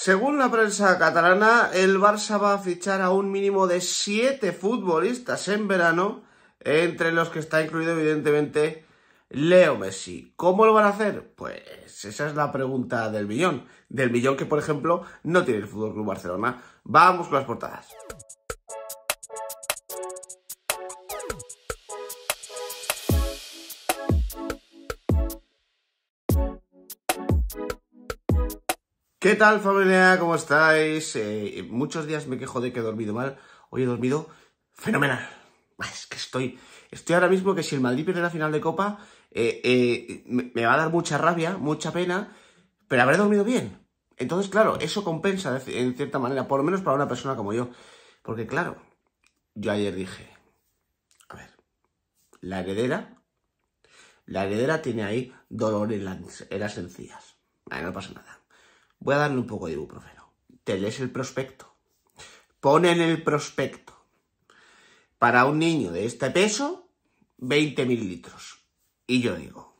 Según la prensa catalana, el Barça va a fichar a un mínimo de siete futbolistas en verano, entre los que está incluido evidentemente Leo Messi. ¿Cómo lo van a hacer? Pues esa es la pregunta del millón. Del millón que, por ejemplo, no tiene el FC Club Barcelona. Vamos con las portadas. ¿Qué tal familia? ¿Cómo estáis? Eh, eh, muchos días me quejo de que he dormido mal. Hoy he dormido fenomenal. Es que estoy, estoy ahora mismo que si el Madrid pierde la final de Copa, eh, me va a dar mucha rabia, mucha pena, pero habré dormido bien. Entonces, claro, eso compensa en cierta manera, por lo menos para una persona como yo. Porque, claro, yo ayer dije, a ver, la heredera, la heredera tiene ahí dolor en las, en sencillas. no pasa nada. Voy a darle un poco de ibuprofeno. Te lees el prospecto. Pone en el prospecto. Para un niño de este peso, 20 mililitros. Y yo digo,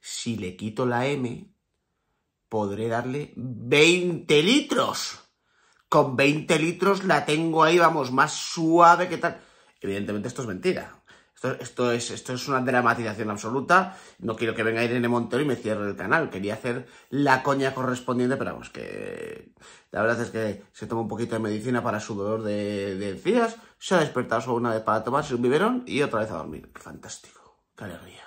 si le quito la M, podré darle 20 litros. Con 20 litros la tengo ahí, vamos, más suave que tal. Evidentemente esto es mentira. Esto, esto, es, esto es una dramatización absoluta. No quiero que venga Irene Montero y me cierre el canal. Quería hacer la coña correspondiente, pero vamos, que la verdad es que se toma un poquito de medicina para su dolor de, de encías, se ha despertado solo una vez para tomarse un biberón y otra vez a dormir. Fantástico, qué alegría.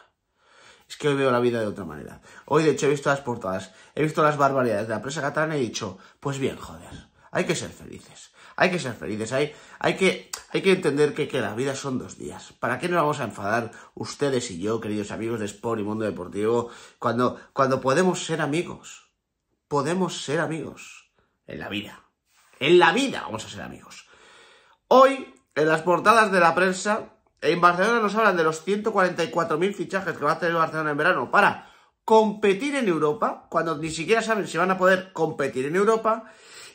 Es que hoy veo la vida de otra manera. Hoy, de hecho, he visto las portadas, he visto las barbaridades de la presa catalana y he dicho, pues bien, joder, hay que ser felices. Hay que ser felices, hay, hay, que, hay que entender que, la vida son dos días. ¿Para qué nos vamos a enfadar ustedes y yo, queridos amigos de Sport y Mundo Deportivo, cuando, cuando podemos ser amigos? Podemos ser amigos en la vida. En la vida vamos a ser amigos. Hoy, en las portadas de la prensa, en Barcelona nos hablan de los 144.000 fichajes que va a tener Barcelona en verano para competir en Europa, cuando ni siquiera saben si van a poder competir en Europa,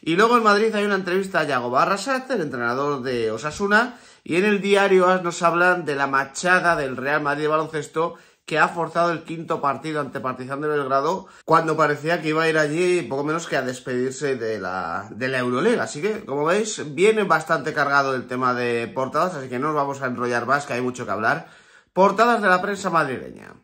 y luego en Madrid hay una entrevista a Yago Barrasat, el entrenador de Osasuna, y en el diario AS nos hablan de la machada del Real Madrid de baloncesto que ha forzado el quinto partido ante Partizan de Belgrado cuando parecía que iba a ir allí poco menos que a despedirse de la, de Así que, como veis, viene bastante cargado el tema de portadas, así que no nos vamos a enrollar más, que hay mucho que hablar. Portadas de la prensa madrileña.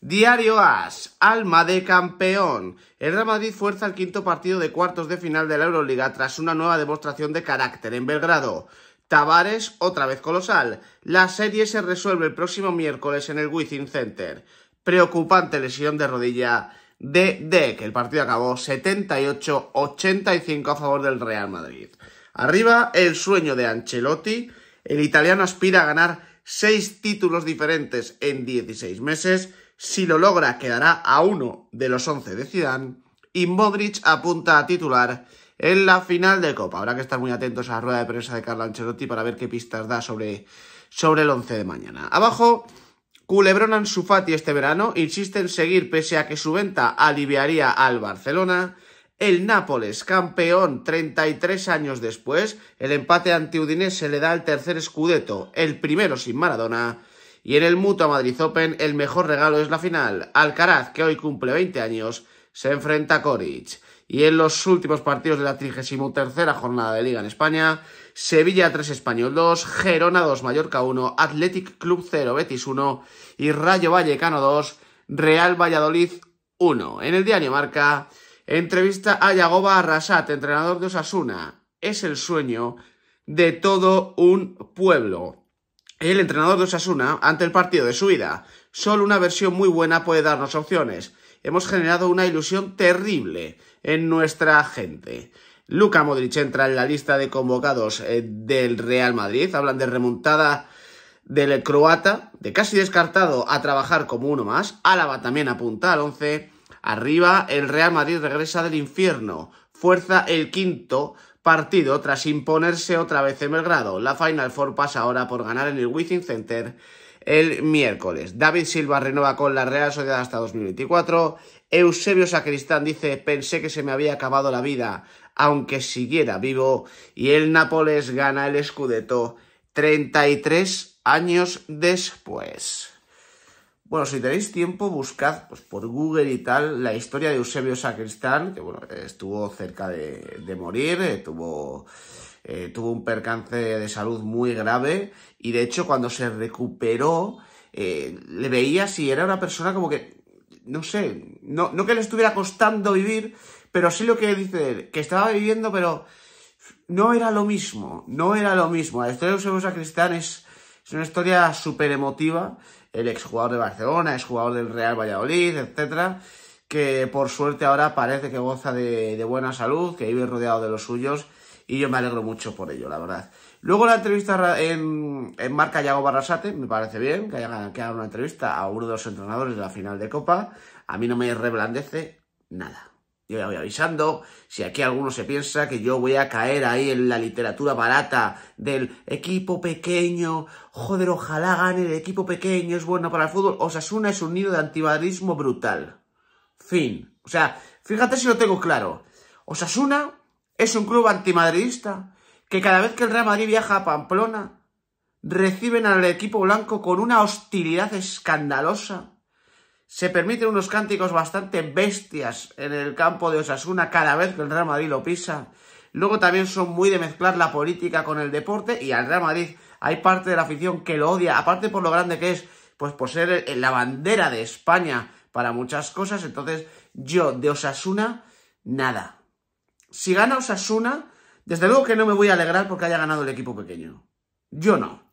Diario As, alma de campeón. El Real Madrid fuerza el quinto partido de cuartos de final de la Euroliga tras una nueva demostración de carácter en Belgrado. Tavares, otra vez colosal. La serie se resuelve el próximo miércoles en el Wizzing Center. Preocupante lesión de rodilla de Deck. El partido acabó 78-85 a favor del Real Madrid. Arriba, el sueño de Ancelotti. El italiano aspira a ganar seis títulos diferentes en 16 meses si lo logra, quedará a uno de los 11 de Zidane. Y Modric apunta a titular en la final de Copa. Habrá que estar muy atentos a la rueda de prensa de Carlo Ancelotti para ver qué pistas da sobre, sobre el 11 de mañana. Abajo, Culebrón Fati este verano insiste en seguir pese a que su venta aliviaría al Barcelona. El Nápoles, campeón 33 años después, el empate ante Udinese se le da el tercer escudeto, el primero sin Maradona. Y en el Mutua Madrid Open, el mejor regalo es la final. Alcaraz, que hoy cumple 20 años, se enfrenta a Coric. Y en los últimos partidos de la 33 jornada de Liga en España, Sevilla 3 Español 2, Gerona 2 Mallorca 1, Athletic Club 0 Betis 1 y Rayo Vallecano 2, Real Valladolid 1. En el diario Marca, entrevista a Yagoba Arrasat, entrenador de Osasuna. Es el sueño de todo un pueblo. El entrenador de Osasuna, ante el partido de su vida. solo una versión muy buena puede darnos opciones. Hemos generado una ilusión terrible en nuestra gente. Luca Modric entra en la lista de convocados eh, del Real Madrid. Hablan de remontada del croata, de casi descartado a trabajar como uno más. Álava también apunta al 11. Arriba, el Real Madrid regresa del infierno. Fuerza el quinto partido tras imponerse otra vez en Belgrado. La Final Four pasa ahora por ganar en el Wizzing Center el miércoles. David Silva renova con la Real Sociedad hasta 2024. Eusebio Sacristán dice, pensé que se me había acabado la vida, aunque siguiera vivo. Y el Nápoles gana el Scudetto 33 años después. Bueno, si tenéis tiempo, buscad pues, por Google y tal la historia de Eusebio Sacristán, que bueno, estuvo cerca de, morir, eh, tuvo, eh, tuvo un percance de salud muy grave y de hecho cuando se recuperó eh, le veía si era una persona como que, no sé, no, no que le estuviera costando vivir, pero sí lo que dice que estaba viviendo pero no era lo mismo, no era lo mismo. La historia de Eusebio Sacristán es es una historia súper emotiva. El exjugador de Barcelona, exjugador del Real Valladolid, etcétera, que por suerte ahora parece que goza de, buena salud, que vive rodeado de los suyos y yo me alegro mucho por ello, la verdad. Luego la entrevista en, en Marca Yago Barrasate, me parece bien que haya que haga una entrevista a uno de los entrenadores de la final de Copa. A mí no me reblandece nada. Yo ya voy avisando, si aquí alguno se piensa que yo voy a caer ahí en la literatura barata del equipo pequeño, joder, ojalá gane el equipo pequeño, es bueno para el fútbol, Osasuna es un nido de antimadridismo brutal. Fin. O sea, fíjate si lo tengo claro. Osasuna es un club antimadridista que cada vez que el Real Madrid viaja a Pamplona reciben al equipo blanco con una hostilidad escandalosa se permiten unos cánticos bastante bestias en el campo de Osasuna cada vez que el Real Madrid lo pisa. Luego también son muy de mezclar la política con el deporte y al Real Madrid hay parte de la afición que lo odia, aparte por lo grande que es, pues por ser la bandera de España para muchas cosas. Entonces yo de Osasuna, nada. Si gana Osasuna, desde luego que no me voy a alegrar porque haya ganado el equipo pequeño. Yo no.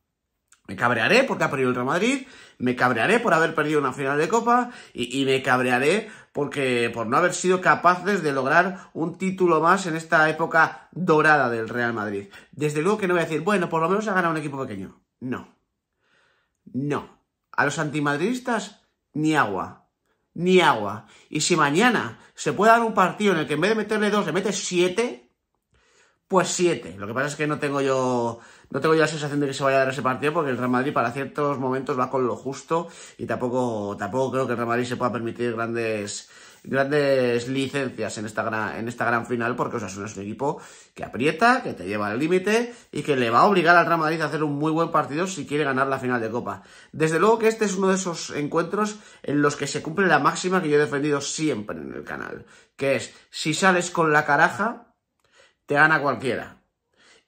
Me cabrearé porque ha perdido el Real Madrid, me cabrearé por haber perdido una final de Copa y, me cabrearé porque por no haber sido capaces de lograr un título más en esta época dorada del Real Madrid. Desde luego que no voy a decir, bueno, por lo menos ha ganado un equipo pequeño. No. No. A los antimadridistas, ni agua. Ni agua. Y si mañana se puede dar un partido en el que en vez de meterle dos, le mete siete, pues siete. Lo que pasa es que no tengo yo no tengo yo la sensación de que se vaya a dar ese partido porque el Real Madrid para ciertos momentos va con lo justo y tampoco tampoco creo que el Real Madrid se pueda permitir grandes grandes licencias en esta gran, en esta gran final porque es un equipo que aprieta, que te lleva al límite y que le va a obligar al Real Madrid a hacer un muy buen partido si quiere ganar la final de Copa. Desde luego que este es uno de esos encuentros en los que se cumple la máxima que yo he defendido siempre en el canal, que es si sales con la caraja te gana cualquiera.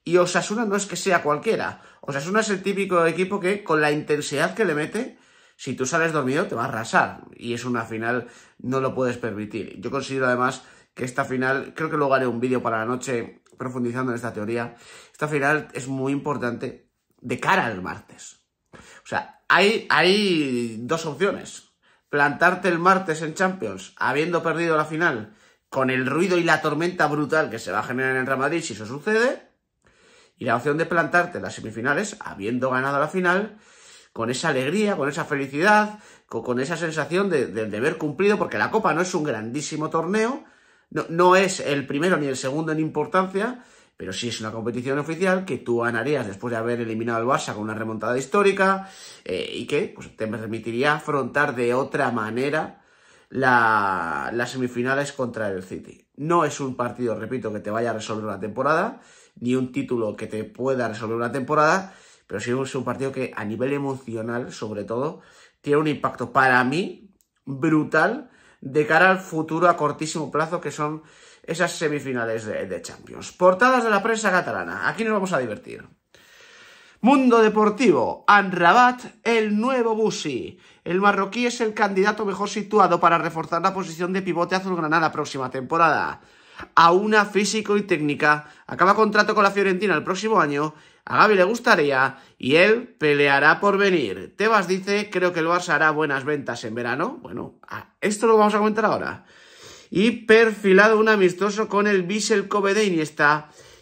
Y Osasuna no es que sea cualquiera. Osasuna es el típico equipo que con la intensidad que le mete, si tú sales dormido te va a arrasar. Y es una final, no lo puedes permitir. Yo considero además que esta final, creo que luego haré un vídeo para la noche profundizando en esta teoría, esta final es muy importante de cara al martes. O sea, hay, hay dos opciones. Plantarte el martes en Champions habiendo perdido la final con el ruido y la tormenta brutal que se va a generar en el Madrid si eso sucede, y la opción de plantarte en las semifinales, habiendo ganado la final, con esa alegría, con esa felicidad, con, esa sensación del de haber cumplido, porque la Copa no es un grandísimo torneo, no, es el primero ni el segundo en importancia, pero sí es una competición oficial que tú ganarías después de haber eliminado al Barça con una remontada histórica eh, y que pues, te permitiría afrontar de otra manera la, las semifinales contra el City. No es un partido, repito, que te vaya a resolver una temporada, ni un título que te pueda resolver una temporada, pero sí es un partido que a nivel emocional, sobre todo, tiene un impacto para mí brutal de cara al futuro a cortísimo plazo, que son esas semifinales de, de Champions. Portadas de la prensa catalana. Aquí nos vamos a divertir. Mundo Deportivo, Anrabat, el nuevo Busi. El marroquí es el candidato mejor situado para reforzar la posición de pivote azulgrana la próxima temporada. A una físico y técnica, acaba contrato con la Fiorentina el próximo año, a Gaby le gustaría y él peleará por venir. Tebas dice, creo que el Barça hará buenas ventas en verano. Bueno, esto lo vamos a comentar ahora. Y perfilado un amistoso con el Bissell Kobe de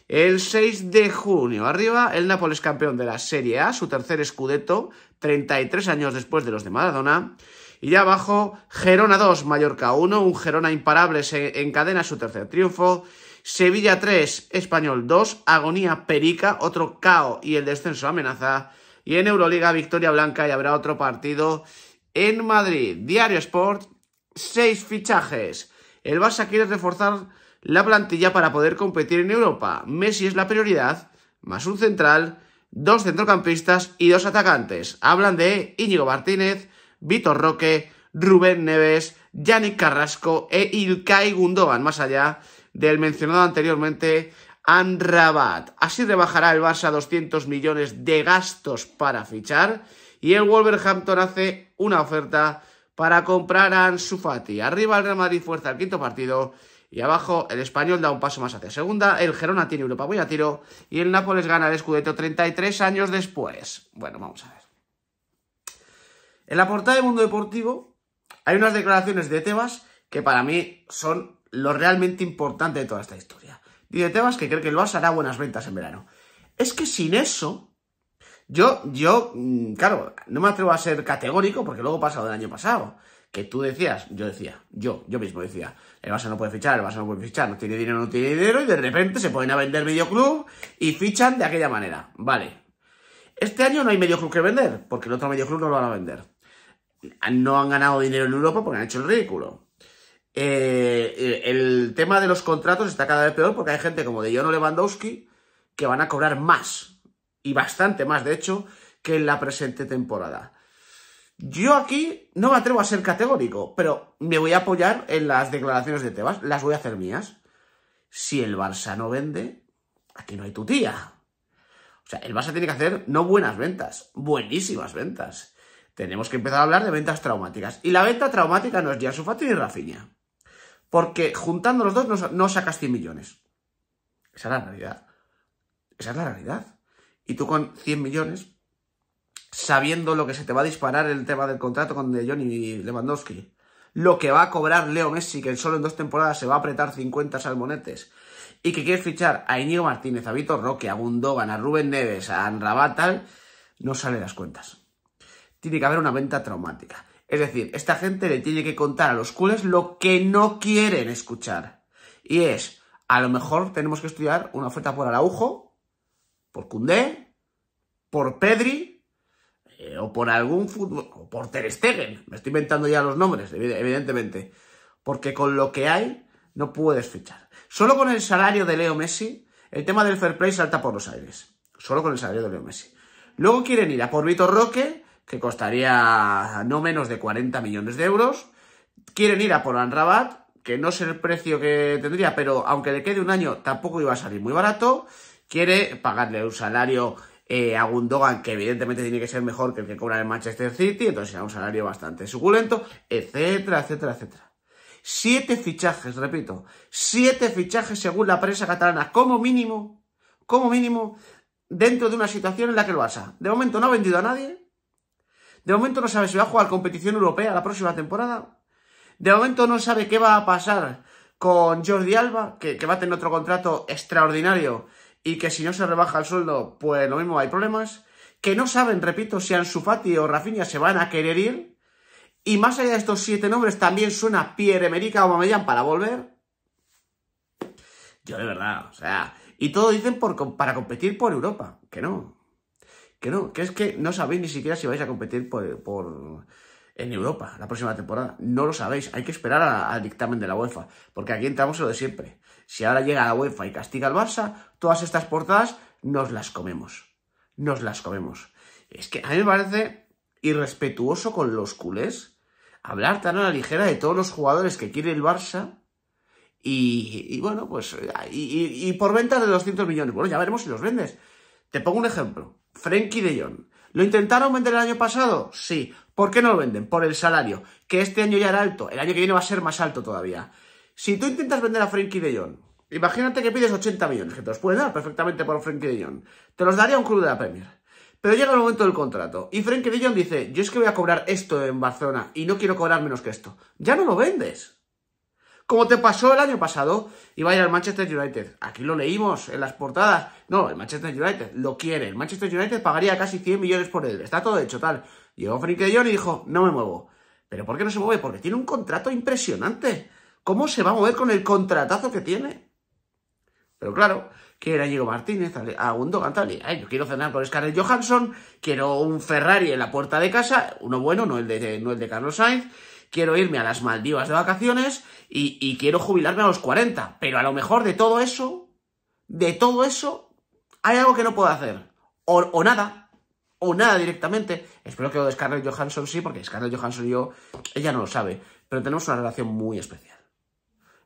el 6 de junio, arriba, el Nápoles campeón de la Serie A, su tercer Scudetto, 33 años después de los de Maradona. Y ya abajo, Gerona 2, Mallorca 1, un Gerona imparable en encadena su tercer triunfo. Sevilla 3, Español 2, Agonía Perica, otro caos y el descenso amenaza. Y en Euroliga, Victoria Blanca y habrá otro partido en Madrid. Diario Sport, 6 fichajes. El Barça quiere reforzar la plantilla para poder competir en Europa. Messi es la prioridad, más un central, dos centrocampistas y dos atacantes. Hablan de Íñigo Martínez, Vitor Roque, Rubén Neves, Yannick Carrasco e Ilkay Gundogan, más allá del mencionado anteriormente Rabat. Así rebajará el Barça 200 millones de gastos para fichar y el Wolverhampton hace una oferta para comprar a Ansu Fati. Arriba el Real Madrid fuerza el quinto partido y abajo el Español da un paso más hacia segunda, el Gerona tiene Europa voy a tiro y el Nápoles gana el Scudetto 33 años después. Bueno, vamos a ver. En la portada de Mundo Deportivo hay unas declaraciones de Tebas que para mí son lo realmente importante de toda esta historia. Dice Tebas que cree que el Barça hará buenas ventas en verano. Es que sin eso, yo, yo, mm, claro, no me atrevo a ser categórico porque luego pasado pasado año pasado que tú decías, yo decía, yo, yo mismo decía, el Barça no puede fichar, el Barça no puede fichar, no tiene dinero, no tiene dinero, y de repente se ponen a vender medioclub y fichan de aquella manera. Vale. Este año no hay medioclub que vender, porque el otro medio club no lo van a vender. No han ganado dinero en Europa porque han hecho el ridículo. Eh, el tema de los contratos está cada vez peor porque hay gente como de Jono Lewandowski que van a cobrar más, y bastante más, de hecho, que en la presente temporada. Yo aquí no me atrevo a ser categórico, pero me voy a apoyar en las declaraciones de Tebas, las voy a hacer mías. Si el Barça no vende, aquí no hay tu tía. O sea, el Barça tiene que hacer no buenas ventas, buenísimas ventas. Tenemos que empezar a hablar de ventas traumáticas. Y la venta traumática no es ya Sufati ni Rafinha. Porque juntando los dos no, no sacas 100 millones. Esa es la realidad. Esa es la realidad. Y tú con 100 millones sabiendo lo que se te va a disparar el tema del contrato con Johnny Lewandowski. Lo que va a cobrar Leo Messi, que solo en dos temporadas se va a apretar 50 salmonetes. Y que quiere fichar a Inigo Martínez, a Vitor Roque, a Gundogan, a Rubén Neves, a tal no sale las cuentas. Tiene que haber una venta traumática. Es decir, esta gente le tiene que contar a los culés lo que no quieren escuchar. Y es, a lo mejor tenemos que estudiar una oferta por Araujo, por Cundé, por Pedri eh, o por algún fútbol, o por Ter Stegen, me estoy inventando ya los nombres, evidentemente, porque con lo que hay no puedes fichar. Solo con el salario de Leo Messi, el tema del fair play salta por los aires, solo con el salario de Leo Messi. Luego quieren ir a por Vitor Roque, que costaría no menos de 40 millones de euros, quieren ir a por Anrabat, que no sé el precio que tendría, pero aunque le quede un año, tampoco iba a salir muy barato, quiere pagarle un salario eh, a Gundogan, que evidentemente tiene que ser mejor que el que cobra el Manchester City, entonces será un salario bastante suculento, etcétera, etcétera, etcétera. Siete fichajes, repito, siete fichajes según la prensa catalana, como mínimo, como mínimo, dentro de una situación en la que el Barça, de momento no ha vendido a nadie, de momento no sabe si va a jugar competición europea la próxima temporada, de momento no sabe qué va a pasar con Jordi Alba, que va a tener otro contrato extraordinario y que si no se rebaja el sueldo, pues lo mismo hay problemas, que no saben, repito, si Ansu o Rafinha se van a querer ir, y más allá de estos siete nombres también suena pierre o Aubameyang para volver. Yo de verdad, o sea, y todo dicen por, para competir por Europa, que no, que no, que es que no sabéis ni siquiera si vais a competir por en Europa la próxima temporada. No lo sabéis, hay que esperar al dictamen de la UEFA, porque aquí entramos lo de siempre. Si ahora llega la UEFA y castiga al Barça, todas estas portadas nos las comemos. Nos las comemos. Es que a mí me parece irrespetuoso con los culés hablar tan a la ligera de todos los jugadores que quiere el Barça y, bueno, pues y, por ventas de 200 millones. Bueno, ya veremos si los vendes. Te pongo un ejemplo. Frenkie de Jong. ¿Lo intentaron vender el año pasado? Sí. ¿Por qué no lo venden? Por el salario, que este año ya era alto, el año que viene va a ser más alto todavía. Si tú intentas vender a Frenkie de Jong, imagínate que pides 80 millones, que te los pueden dar perfectamente por Frenkie de Jong, te los daría un club de la Premier. Pero llega el momento del contrato y Frenkie de Jong dice, yo es que voy a cobrar esto en Barcelona y no quiero cobrar menos que esto. Ya no lo vendes. Como te pasó el año pasado, iba a ir al Manchester United. Aquí lo leímos en las portadas. No, el Manchester United lo quiere. El Manchester United pagaría casi 100 millones por él. Está todo hecho, tal. Llegó Frankie de y dijo, no me muevo. ¿Pero por qué no se mueve? Porque tiene un contrato impresionante. ¿Cómo se va a mover con el contratazo que tiene? Pero claro, quiero a Diego Martínez, a Gundogan, tal. Y, yo quiero cenar con Scarlett Johansson, quiero un Ferrari en la puerta de casa, uno bueno, no el de, no de Carlos Sainz, quiero irme a las Maldivas de vacaciones y, quiero jubilarme a los 40. Pero a lo mejor de todo eso, de todo eso, hay algo que no puedo hacer. o, o nada, o nada directamente. Espero que lo Scarlett Johansson sí, porque Scarlett Johansson y yo, ella no lo sabe, pero tenemos una relación muy especial.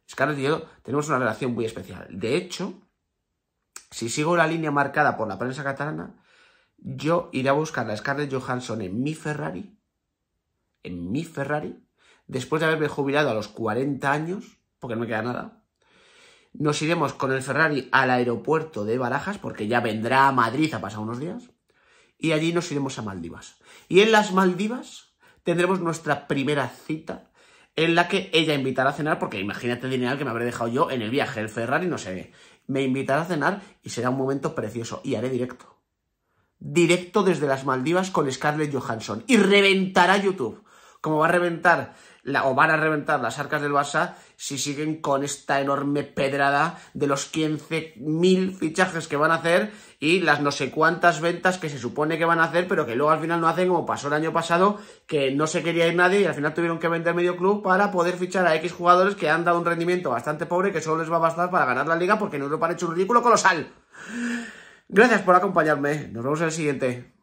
Scarlett y yo tenemos una relación muy especial. De hecho, si sigo la línea marcada por la prensa catalana, yo iré a buscar a Scarlett Johansson en mi Ferrari, en mi Ferrari, después de haberme jubilado a los 40 años, porque no me queda nada. Nos iremos con el Ferrari al aeropuerto de Barajas, porque ya vendrá a Madrid a pasar unos días y allí nos iremos a Maldivas. Y en las Maldivas tendremos nuestra primera cita en la que ella invitará a cenar, porque imagínate el dinero que me habré dejado yo en el viaje, el Ferrari, no sé. Me invitará a cenar y será un momento precioso y haré directo. Directo desde las Maldivas con Scarlett Johansson y reventará YouTube cómo va a reventar la, o van a reventar las arcas del Barça si siguen con esta enorme pedrada de los 15.000 fichajes que van a hacer y las no sé cuántas ventas que se supone que van a hacer, pero que luego al final no hacen como pasó el año pasado, que no se quería ir nadie y al final tuvieron que vender medio club para poder fichar a X jugadores que han dado un rendimiento bastante pobre que solo les va a bastar para ganar la liga porque en Europa han hecho un ridículo colosal. Gracias por acompañarme. Nos vemos en el siguiente.